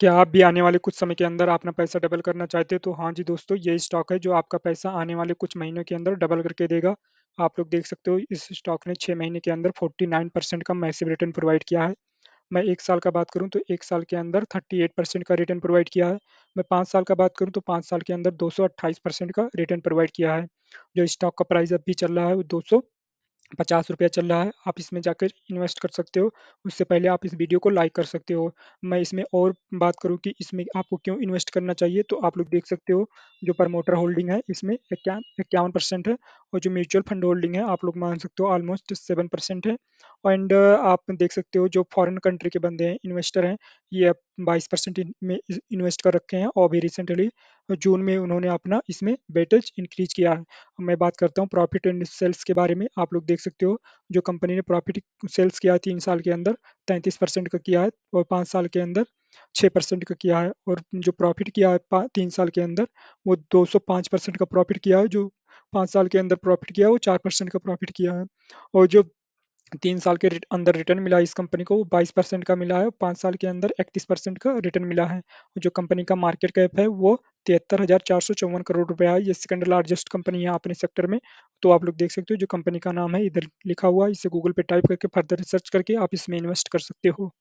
क्या आप भी आने वाले कुछ समय के अंदर अपना पैसा डबल करना चाहते हो तो हाँ जी दोस्तों ये स्टॉक है जो आपका पैसा आने वाले कुछ महीनों के अंदर डबल करके देगा आप लोग देख सकते हो इस स्टॉक ने छः महीने के अंदर 49 परसेंट का मैसिव रिटर्न प्रोवाइड किया है मैं एक साल का बात करूं तो एक साल के अंदर 38 परसेंट का रिटर्न प्रोवाइड किया है मैं पाँच साल का बात करूं तो पाँच साल के अंदर 228 परसेंट का रिटर्न प्रोवाइड किया है जो स्टॉक का प्राइस अब भी चल रहा है वो दो पचास रुपया चल रहा है आप इसमें जाकर इन्वेस्ट कर सकते हो उससे पहले आप इस वीडियो को लाइक कर सकते हो मैं इसमें और बात करूं कि इसमें आपको क्यों इन्वेस्ट करना चाहिए तो आप लोग देख सकते हो जो प्रमोटर होल्डिंग है इसमें इक्यावन परसेंट है और जो म्यूचुअल फंड होल्डिंग है आप लोग मान सकते हो ऑलमोस्ट सेवन परसेंट है एंड आप देख सकते हो जो फॉरेन कंट्री के बंदे हैं इन्वेस्टर हैं ये बाईस परसेंट में इन्वेस्ट कर रखे हैं और भी रिसेंटली जून में उन्होंने अपना इसमें बेटल्स इंक्रीज किया है मैं बात करता हूँ प्रॉफिट एंड सेल्स के बारे में आप लोग देख सकते हो जो कंपनी ने प्रॉफिट सेल्स किया है तीन साल के अंदर तैंतीस परसेंट का किया है और पाँच साल के अंदर छः परसेंट का किया है और जो प्रॉफिट किया है तीन साल के अंदर वो दो सौ पाँच परसेंट का प्रॉफिट किया है जो पाँच साल के अंदर प्रॉफिट किया है वो चार परसेंट का प्रॉफिट किया है और जो तीन साल के अंदर रिटर्न मिला इस कंपनी को बाईस परसेंट का मिला है पाँच साल के अंदर इकतीस परसेंट का रिटर्न मिला है जो कंपनी का मार्केट कैप है वो तिहत्तर हजार चार सौ चौवन करोड़ रुपया है ये सेकंड लार्जेस्ट कंपनी है अपने सेक्टर में तो आप लोग देख सकते हो जो कंपनी का नाम है इधर लिखा हुआ है इसे गूगल पे टाइप करके फर्दर रिसर्च करके आप इसमें इन्वेस्ट कर सकते हो